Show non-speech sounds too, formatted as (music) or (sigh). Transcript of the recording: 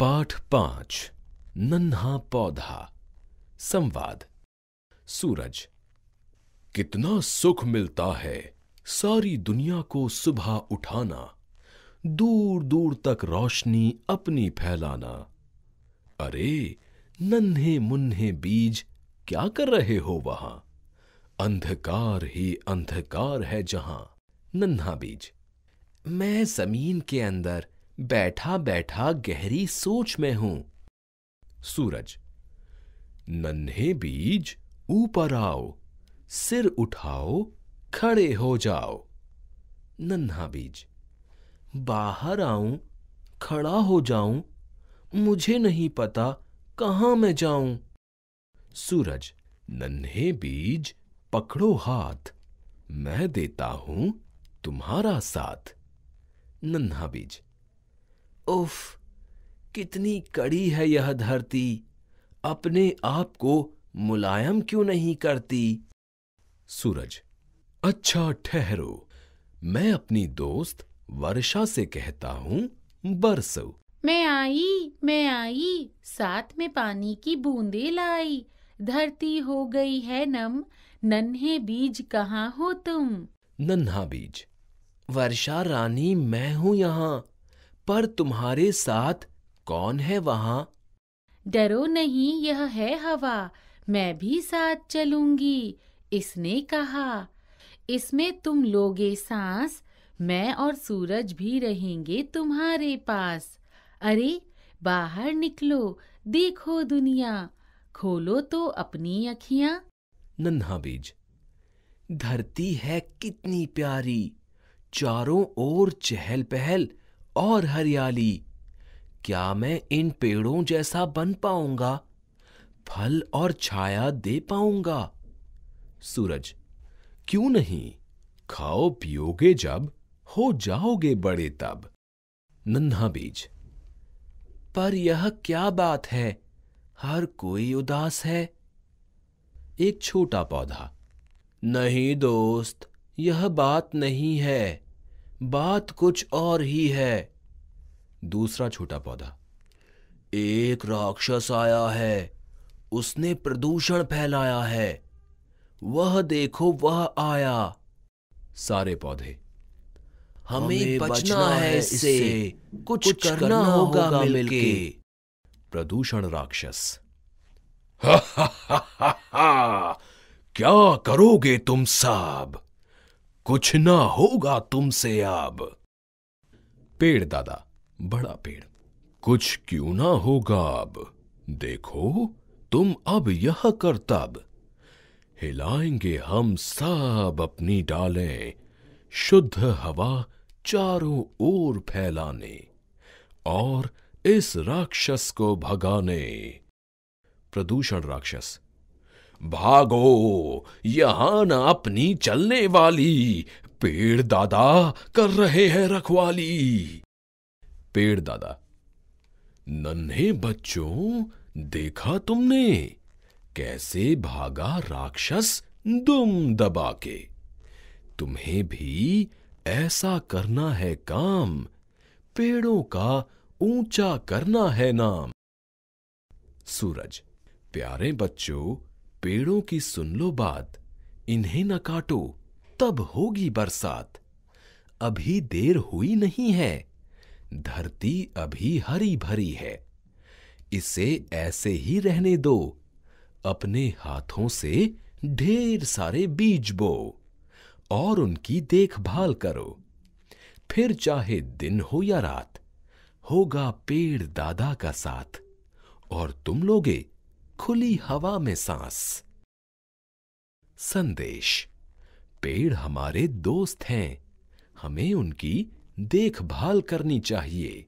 पाठ पांच नन्हा पौधा संवाद सूरज कितना सुख मिलता है सारी दुनिया को सुबह उठाना दूर दूर तक रोशनी अपनी फैलाना अरे नन्हे मुन्हे बीज क्या कर रहे हो वहां अंधकार ही अंधकार है जहां नन्हा बीज मैं जमीन के अंदर बैठा बैठा गहरी सोच में हूं सूरज नन्हे बीज ऊपर आओ सिर उठाओ खड़े हो जाओ नन्हा बीज बाहर आऊं खड़ा हो जाऊं मुझे नहीं पता कहाँ मैं जाऊं सूरज नन्हे बीज पकड़ो हाथ मैं देता हूं तुम्हारा साथ नन्हा बीज उफ कितनी कड़ी है यह धरती अपने आप को मुलायम क्यों नहीं करती सूरज अच्छा ठहरो मैं अपनी दोस्त वर्षा से कहता हूँ बरसो मैं आई मैं आई साथ में पानी की बूंदे लाई धरती हो गई है नम नन्हे बीज कहाँ हो तुम नन्हा बीज वर्षा रानी मैं हूँ यहाँ पर तुम्हारे साथ कौन है वहाँ डरो नहीं यह है हवा मैं भी साथ चलूंगी इसने कहा इसमें तुम लोगे सांस मैं और सूरज भी रहेंगे तुम्हारे पास अरे बाहर निकलो देखो दुनिया खोलो तो अपनी अखियां नन्हा बीज धरती है कितनी प्यारी चारों ओर चहल पहल और हरियाली क्या मैं इन पेड़ों जैसा बन पाऊंगा फल और छाया दे पाऊंगा सूरज क्यों नहीं खाओ पियोगे जब हो जाओगे बड़े तब नन्हा बीज पर यह क्या बात है हर कोई उदास है एक छोटा पौधा नहीं दोस्त यह बात नहीं है बात कुछ और ही है दूसरा छोटा पौधा एक राक्षस आया है उसने प्रदूषण फैलाया है वह देखो वह आया सारे पौधे हमें, हमें बचना, बचना है इससे कुछ, कुछ करना, करना होगा, होगा मिलके प्रदूषण राक्षस (laughs) हा हा हा हा हा क्या करोगे तुम साहब कुछ ना होगा तुमसे अब पेड़ दादा बड़ा पेड़ कुछ क्यों ना होगा अब देखो तुम अब यह कर तब हिलाएंगे हम सब अपनी डालें शुद्ध हवा चारों ओर फैलाने और इस राक्षस को भगाने प्रदूषण राक्षस भागो यहाँ ना अपनी चलने वाली पेड़ दादा कर रहे हैं रखवाली पेड़ दादा नन्हे बच्चों देखा तुमने कैसे भागा राक्षस दुम दबा के तुम्हें भी ऐसा करना है काम पेड़ों का ऊंचा करना है नाम सूरज प्यारे बच्चों पेड़ों की सुन लो बात इन्हें न काटो तब होगी बरसात अभी देर हुई नहीं है धरती अभी हरी भरी है इसे ऐसे ही रहने दो अपने हाथों से ढेर सारे बीज बो और उनकी देखभाल करो फिर चाहे दिन हो या रात होगा पेड़ दादा का साथ और तुम लोगे खुली हवा में सांस संदेश पेड़ हमारे दोस्त हैं हमें उनकी देखभाल करनी चाहिए